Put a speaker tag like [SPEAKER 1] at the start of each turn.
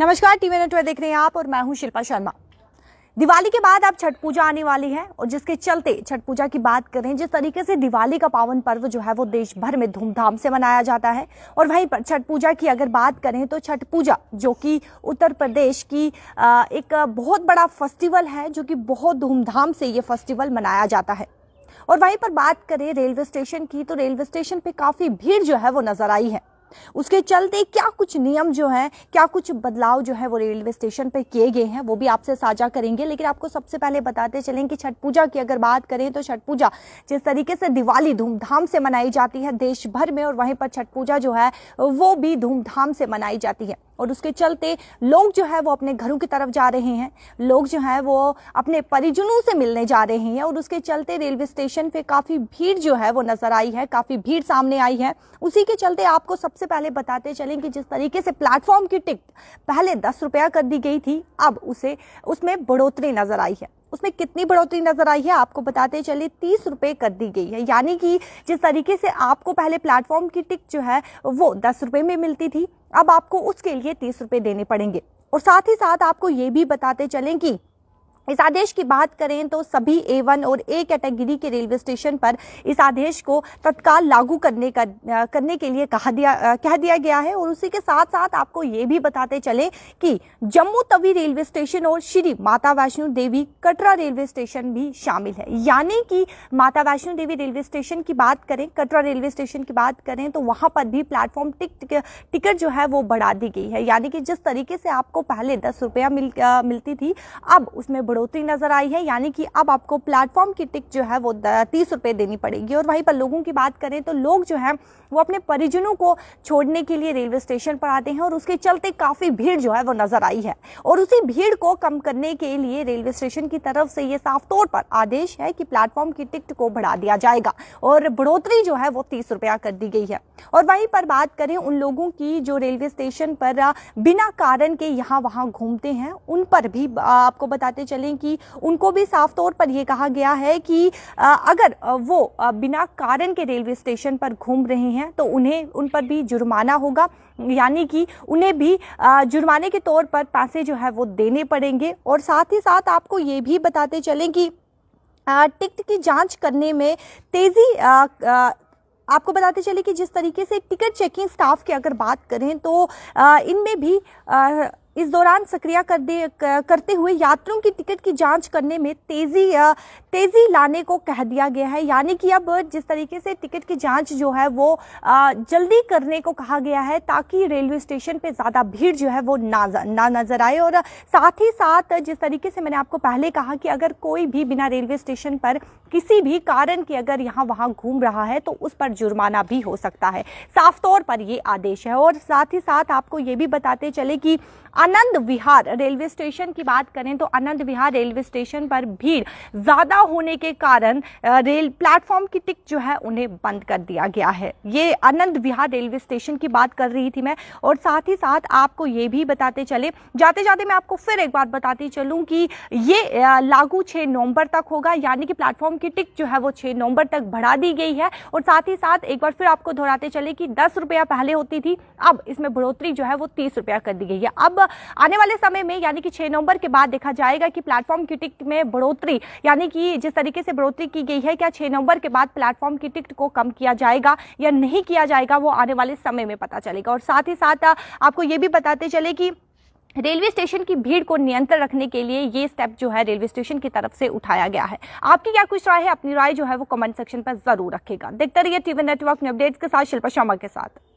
[SPEAKER 1] नमस्कार TV network देख रहे हैं आप और मैं हूं शिल्पा शर्मा दिवाली के बाद अब छठ पूजा आने वाली है और जिसके चलते छठ पूजा की बात करें जिस तरीके से दिवाली का पावन पर्व जो है वो देश भर में धूमधाम से मनाया जाता है और वहीं पर छठ पूजा की अगर बात करें तो छठ पूजा जो कि उत्तर प्रदेश की एक बहुत बड़ा फेस्टिवल है जो कि बहुत धूमधाम से ये फेस्टिवल मनाया जाता है और वहीं पर बात करें रेलवे स्टेशन की तो रेलवे स्टेशन पर काफ़ी भीड़ जो है वो नज़र आई है उसके चलते क्या कुछ नियम जो है क्या कुछ बदलाव जो है वो रेलवे स्टेशन पर किए गए हैं वो भी आपसे साझा करेंगे लेकिन आपको सबसे पहले बताते चलें कि छठ पूजा की अगर बात करें तो छठ पूजा जिस तरीके से दिवाली धूमधाम से मनाई जाती है देश भर में और वहीं पर छठ पूजा जो है वो भी धूमधाम से मनाई जाती है और उसके चलते लोग जो है वो अपने घरों की तरफ जा रहे हैं लोग जो है वो अपने परिजनों से मिलने जा रहे हैं और उसके चलते रेलवे स्टेशन पे काफ़ी भीड़ जो है वो नज़र आई है काफ़ी भीड़ सामने आई है उसी के चलते आपको सबसे पहले बताते चलें कि जिस तरीके से प्लेटफॉर्म की टिकट पहले दस रुपया कर दी गई थी अब उसे उसमें बढ़ोतरी नज़र आई है उसमें कितनी बढ़ोतरी नजर आई है आपको बताते चलिए तीस रुपए कर दी गई है यानी कि जिस तरीके से आपको पहले प्लेटफॉर्म की टिक जो है वो दस रुपए में मिलती थी अब आपको उसके लिए तीस रुपए देने पड़ेंगे और साथ ही साथ आपको ये भी बताते चलें कि इस आदेश की बात करें तो सभी ए वन और ए कैटेगरी के रेलवे स्टेशन पर इस आदेश को तत्काल लागू करने का करने के लिए कहा दिया कह दिया गया है और उसी के साथ साथ आपको ये भी बताते चले कि जम्मू तवी रेलवे स्टेशन और श्री माता वैष्णो देवी कटरा रेलवे स्टेशन भी शामिल है यानी कि माता वैष्णो देवी रेलवे स्टेशन की बात करें कटरा रेलवे स्टेशन की बात करें तो वहाँ पर भी प्लेटफॉर्म टिक टिकट जो है वो बढ़ा दी गई है यानी कि जिस तरीके से आपको पहले दस रुपया मिल, मिलती थी अब उसमें बढ़ोतरी नजर आई है यानी कि अब आपको प्लेटफॉर्म की टिक जो है वो तीस रुपये देनी पड़ेगी और वहीं पर लोगों की बात करें तो लोग जो है वो अपने परिजनों को छोड़ने के लिए रेलवे स्टेशन पर आते हैं और उसके चलते काफ़ी भीड़ जो है वो नजर आई है और उसी भीड़ को कम करने के लिए रेलवे स्टेशन की तरफ से ये साफ तौर पर आदेश है कि प्लेटफॉर्म की टिकट को बढ़ा दिया जाएगा और बढ़ोतरी जो है वो तीस रुपया कर दी गई है और वहीं पर बात करें उन लोगों की जो रेलवे स्टेशन पर बिना कारण के यहाँ वहाँ घूमते हैं उन पर भी आपको बताते चले मिसालें की उनको भी साफ तौर पर यह कहा गया है कि अगर वो बिना कारण के रेलवे स्टेशन पर घूम रहे हैं तो उन्हें उन पर भी जुर्माना होगा यानी कि उन्हें भी जुर्माने के तौर पर पैसे जो है वो देने पड़ेंगे और साथ ही साथ आपको ये भी बताते चलें कि टिकट की जांच करने में तेज़ी आपको बताते चले कि जिस तरीके से टिकट चेकिंग स्टाफ की अगर बात करें तो इनमें भी इस दौरान सक्रिय कर दे करते हुए यात्रियों की टिकट की जांच करने में तेजी तेजी लाने को कह दिया गया है यानी कि अब जिस तरीके से टिकट की जांच जो है वो जल्दी करने को कहा गया है ताकि रेलवे स्टेशन पे ज़्यादा भीड़ जो है वो ना ना नजर आए और साथ ही साथ जिस तरीके से मैंने आपको पहले कहा कि अगर कोई भी बिना रेलवे स्टेशन पर किसी भी कारण के अगर यहाँ वहाँ घूम रहा है तो उस पर जुर्माना भी हो सकता है साफ तौर पर ये आदेश है और साथ ही साथ आपको ये भी बताते चले कि आनंद विहार रेलवे स्टेशन की बात करें तो आनंद विहार रेलवे स्टेशन पर भीड़ ज़्यादा होने के कारण रेल प्लेटफॉर्म की टिक जो है उन्हें बंद कर दिया गया है ये आनंद विहार रेलवे स्टेशन की बात कर रही थी मैं और साथ ही साथ आपको ये भी बताते चले जाते जाते मैं आपको फिर एक बात बताती चलूँ कि ये लागू छः नवंबर तक होगा यानी कि प्लेटफॉर्म की टिक जो है वो छः नवंबर तक बढ़ा दी गई है और साथ ही साथ एक बार फिर आपको दोहराते चले कि दस रुपया पहले होती थी अब इसमें बढ़ोतरी जो है वो तीस रुपया कर दी गई है अब आने वाले समय में यानी कि छह नवंबर के बाद देखा जाएगा कि प्लेटफॉर्म की टिकट में बढ़ोतरी यानी कि जिस तरीके से बढ़ोतरी की गई है क्या छह नवंबर के बाद प्लेटफॉर्म की टिकट को कम किया जाएगा या नहीं किया जाएगा वो आने वाले समय में पता चलेगा और साथ ही साथ आपको ये भी बताते चले कि रेलवे स्टेशन की भीड़ को नियंत्रण रखने के लिए ये स्टेप जो है रेलवे स्टेशन की तरफ से उठाया गया है आपकी क्या कुछ राय है अपनी राय जो है वो कमेंट सेक्शन पर जरूर रखेगा देखते रहिए टीवी नेटवर्क में अपडेट्स के साथ शिल्पा शर्मा के साथ